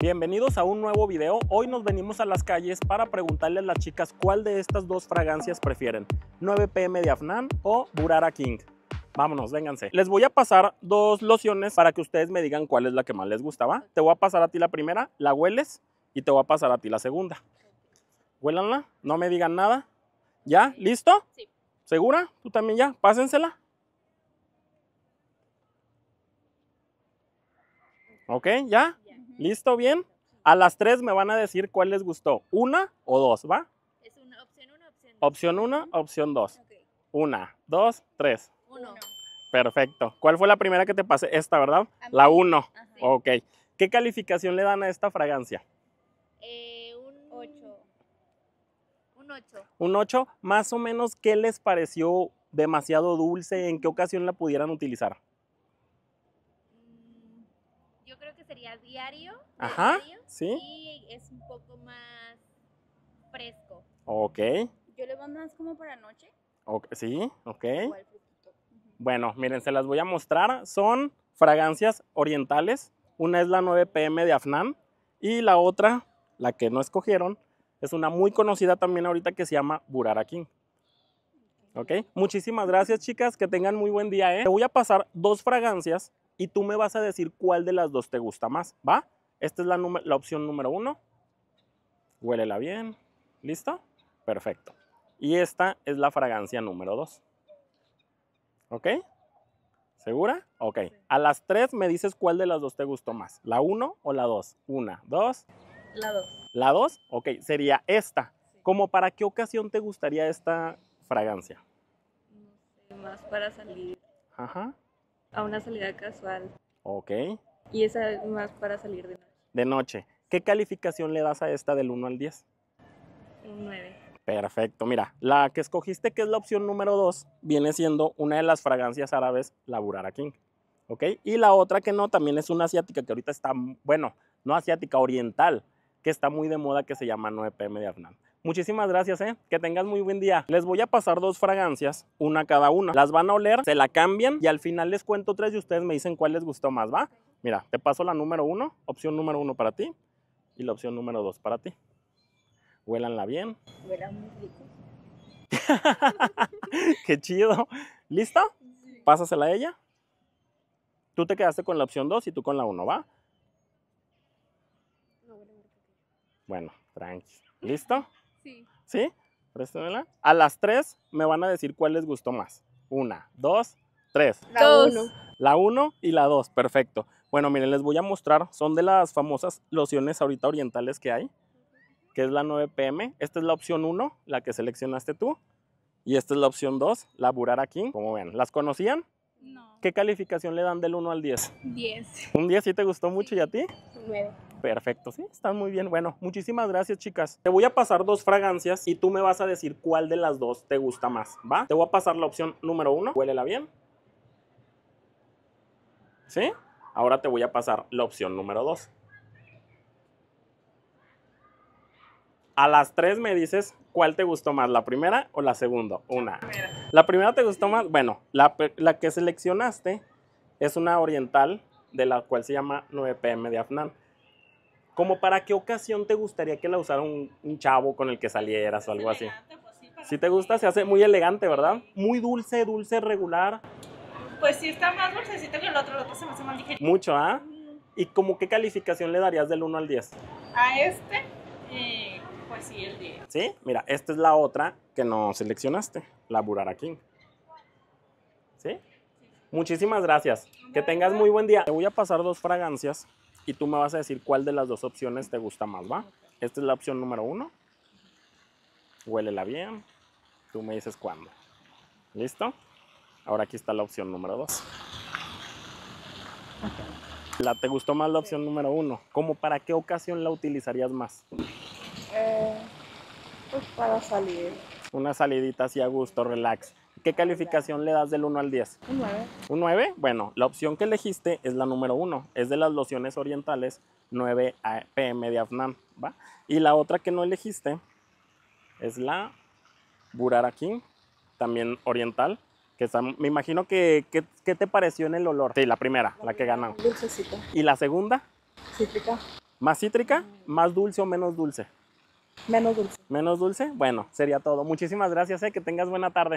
Bienvenidos a un nuevo video. Hoy nos venimos a las calles para preguntarle a las chicas cuál de estas dos fragancias prefieren, 9PM de Afnan o Burara King. Vámonos, vénganse. Les voy a pasar dos lociones para que ustedes me digan cuál es la que más les gustaba. Te voy a pasar a ti la primera, la hueles y te voy a pasar a ti la segunda. Huélanla, no me digan nada. ¿Ya? ¿Listo? Sí. ¿Segura? ¿Tú también ya? Pásensela. ¿Ok? ¿Ya? ¿Listo bien? A las tres me van a decir cuál les gustó, una o dos, ¿va? Es una opción una, opción dos. Opción una, opción dos. Una, dos, tres. Uno. Perfecto. ¿Cuál fue la primera que te pasé? Esta, ¿verdad? La uno. Ok. ¿Qué calificación le dan a esta fragancia? Eh, un 8. Un 8. Un 8, más o menos, ¿qué les pareció demasiado dulce? ¿En qué ocasión la pudieran utilizar? yo creo que sería diario. Ajá, sí. Y es un poco más fresco. Ok. Yo le voy más como para noche. Okay, sí, ok. Bueno, miren, se las voy a mostrar. Son fragancias orientales. Una es la 9PM de Afnan y la otra, la que no escogieron, es una muy conocida también ahorita que se llama King. ¿Ok? Muchísimas gracias, chicas. Que tengan muy buen día, ¿eh? Te voy a pasar dos fragancias y tú me vas a decir cuál de las dos te gusta más, ¿va? Esta es la, opción número uno. Huélela bien. ¿Listo? Perfecto. Y esta es la fragancia número dos. ¿Ok? ¿Segura? Ok. A las tres me dices cuál de las dos te gustó más. ¿La uno o la dos? Una, dos. La dos. ¿La dos? Ok. Sería esta. ¿Cómo ¿Como para qué ocasión te gustaría esta fragancia? más para salir. Ajá a una salida casual. Ok. Y esa es más para salir de noche. De noche. ¿Qué calificación le das a esta del 1 al 10? Un 9. Perfecto, mira, la que escogiste, que es la opción número 2, viene siendo una de las fragancias árabes, la Burara King. ¿Ok? Y la otra que no, también es una asiática que ahorita está, bueno, no asiática, oriental, que está muy de moda, que se llama 9PM de Hernán. Muchísimas gracias, ¿eh? que tengas muy buen día. Les voy a pasar dos fragancias, una cada una. Las van a oler, se la cambian y al final les cuento tres y ustedes me dicen cuál les gustó más, ¿va? Mira, te paso la número uno, opción número uno para ti y la opción número dos para ti. Huélanla bien. Huela muy rico. Qué chido. ¿Listo? Pásasela a ella. Tú te quedaste con la opción dos y tú con la uno, ¿va? bueno, tranqui. ¿Listo? Sí. ¿Sí? Préstamela. A las tres me van a decir cuál les gustó más. Una, dos, tres. La uno. La uno y la dos, perfecto. Bueno, miren, les voy a mostrar, son de las famosas lociones ahorita orientales que hay, que es la 9PM. Esta es la opción 1, la que seleccionaste tú. Y esta es la opción 2, la aquí Como ven, ¿las conocían? No. ¿Qué calificación le dan del 1 al 10? 10. ¿Un 10 sí te gustó mucho y a ti? 9. Perfecto, sí, están muy bien. Bueno, muchísimas gracias, chicas. Te voy a pasar dos fragancias y tú me vas a decir cuál de las dos te gusta más, ¿va? Te voy a pasar la opción número uno, huélela bien. ¿Sí? Ahora te voy a pasar la opción número dos. A las tres me dices cuál te gustó más, la primera o la segunda. Una. La primera te gustó más, bueno, la, la que seleccionaste es una oriental de la cual se llama 9PM de Afnan. ¿Como para qué ocasión te gustaría que la usara un, chavo con el que salieras o algo así? si pues te gusta, se hace muy elegante, ¿verdad? Muy dulce, dulce, regular. Pues sí, está más dulcecito que el otro, el otro se me hace más ligero. Mucho, ¿ah? ¿Y como qué calificación le darías del 1 al 10? A este, eh, pues sí, el 10. Sí, mira, esta es la otra que nos seleccionaste, la Buraraquín. ¿Sí? Muchísimas gracias. Que tengas muy buen día. Te voy a pasar dos fragancias y tú me vas a decir cuál de las dos opciones te gusta más, ¿va? Esta es la opción número uno. Huélela bien. Tú me dices cuándo. ¿Listo? Ahora aquí está la opción número dos. ¿La te gustó más la opción número uno? ¿Cómo para qué ocasión la utilizarías más? Eh, pues para salir. Una salidita así a gusto, relax. ¿Qué calificación le das del 1 al 10? Un 9. ¿Un 9? Bueno, la opción que elegiste es la número 1. Es de las lociones orientales 9 PM de Afnan. ¿va? Y la otra que no elegiste es la King, también oriental. Que está, me imagino que, ¿qué te pareció en el olor? Sí, la primera, la, la que ganó. Dulcecita. ¿Y la segunda? Cítrica. ¿Más cítrica? ¿Más dulce o menos dulce? Menos dulce. ¿Menos dulce? Bueno, sería todo. Muchísimas gracias, eh, que tengas buena tarde.